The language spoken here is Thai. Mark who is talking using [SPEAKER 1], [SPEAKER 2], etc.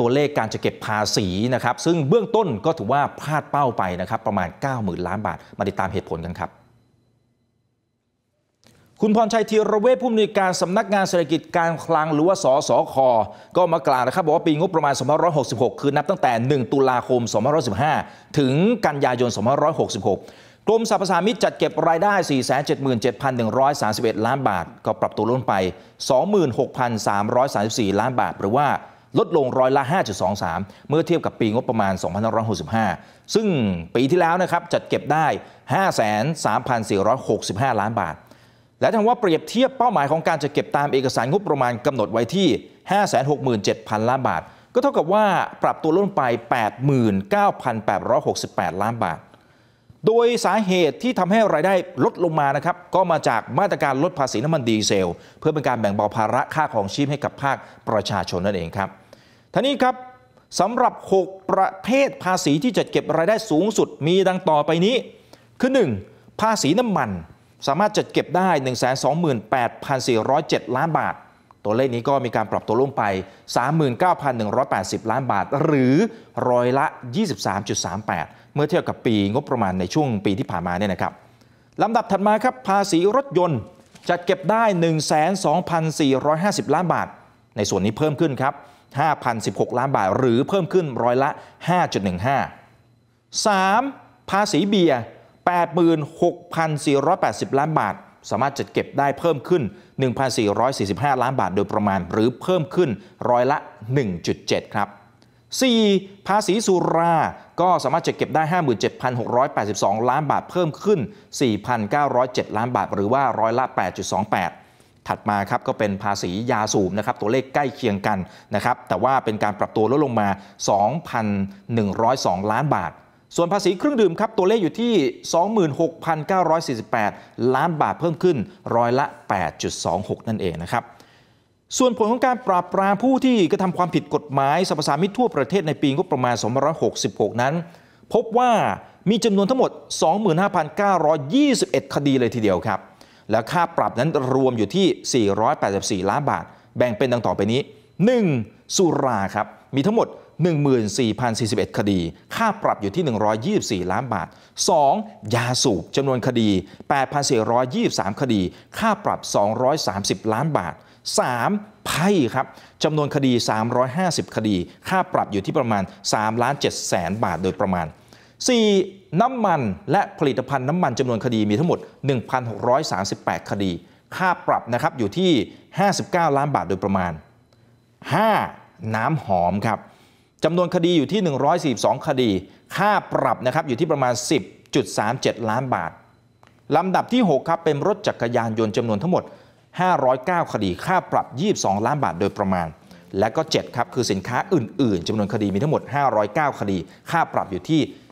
[SPEAKER 1] ตัวเลขการจะเก็บภาษีนะครับ ซึ่งเบื้องต้นก็ถือว่าพลาดเป้าไปนะครับ ประมาณ 90,000ล้านบาท มาติดตามเหตุผลกันครับ คุณพรชัยธีรเวชผู้มนวยการสำนักงานเศรษฐกิจการคลังหรือว่าสสคก็มากล่าวนะครับ บอกว่าปีงบประมาณ2566 คือนับตั้งแต่ 1ตุลาคม2 5 6 5ถึงกันยายน2566 กรมสรรพสามิตจัดเก็บรายได้ 477,131ล้านบาท ก็ปรับตัวลดไป26,334 ล้านบาท หรือว่าลดลงร้อยละ 5.23 เมื่อเทียบกับปีงบประมาณ2565 ซึ่งปีที่แล้วนะครับจัดเก็บได้ 53,465 ล้านบาท และทางว่าเปรียบเทียบเป้าหมายของการจัดเก็บตามเอกสารงบประมาณกำหนดไว้ที่ 567,000 ล้านบาท ก็เท่ากับว่าปรับตัวลดไป 89,868 ล้านบาท โดยสาเหตุที่ทำให้รายได้ลดลงมานะครับก็มาจากมาตรการลดภาษีน้ำมันดีเซล เพื่อเป็นการแบ่งเบาภาระค่าของชีพให้กับภาคประชาชนนั่นเองครับท่านี้ครับสำหรับ 6 ประเภทภาษีที่จัดเก็บรายได้สูงสุดมีดังต่อไปนี้ คือ 1. ภาษีน้ำมันสามารถจัดเก็บได้ 128,407 ล้านบาท ตัวเลขนี้ก็มีการปรับตัวลงไป 39,180 ล้านบาท หรือร้อยละ 23.38 เมื่อเทียบกับปีงบประมาณในช่วงปีที่ผ่านมาเนี่ยนะครับลำดับถัดมาครับ ภาษีรถยนต์จัดเก็บได้ 1,2,450ล้านบาท ในส่วนนี้เพิ่มขึ้นครับ5,016 ล้านบาท หรือเพิ่มขึ้นร้อยละ 5.15 3. ภาษีเบียร์86,480 ล้านบาท สามารถจัดเก็บได้เพิ่มขึ้น 1,445 ล้านบาท โดยประมาณ หรือเพิ่มขึ้นร้อยละ 1.7 ครับ 4. ภาษีสุรา ก็สามารถจัดเก็บได้ 57,682 ล้านบาท เพิ่มขึ้น 4,907 ล้านบาท หรือว่าร้อยละ 8.28ถัดมาครับก็เป็นภาษียาสูบนะครับตัวเลขใกล้เคียงกันนะครับแต่ว่าเป็นการปรับตัวลดลงมา 2,102 ล้านบาท ส่วนภาษีเครื่องดื่มครับตัวเลขอยู่ที่ 26,948 ล้านบาทเพิ่มขึ้นร้อยละ 8.26 นั่นเองนะครับ ส่วนผลของการปราบปรามผู้ที่กระทำความผิดกฎหมายสรรพสามิตทั่วประเทศในปีงบประมาณ2566 นั้น พบว่ามีจำนวนทั้งหมด 25,921 คดีเลยทีเดียวครับและค่าปรับนั้นรวมอยู่ที่ 484 ล้านบาท แบ่งเป็นดังต่อไปนี้ 1. สุราครับ มีทั้งหมด 14,041 คดี ค่าปรับอยู่ที่ 124 ล้านบาท 2. ยาสูบจำนวนคดี 8,423 คดี ค่าปรับ 230 ล้านบาท 3. ไพ่ครับ จำนวนคดี 350 คดี ค่าปรับอยู่ที่ประมาณ3ล้าน7แสนบาทโดยประมาณ 4. น้ำมันและผลิตภัณฑ์น้ำมันจำนวนคดีมีทั้งหมด 1,638 คดี ค่าปรับนะครับอยู่ที่ 59 ล้านบาทโดยประมาณ 5. น้ำหอมครับจำนวนคดีอยู่ที่ 142 คดี ค่าปรับนะครับอยู่ที่ประมาณ 10.37 ล้านบาทลำดับที่6ครับเป็นรถจักรยานยนต์จำนวนทั้งหมด509คดี ค่าปรับ 22 ล้านบาทโดยประมาณ และก็ 7ครับคือสินค้าอื่นๆ จำนวนคดีมีทั้งหมด509คดี ค่าปรับอยู่ที่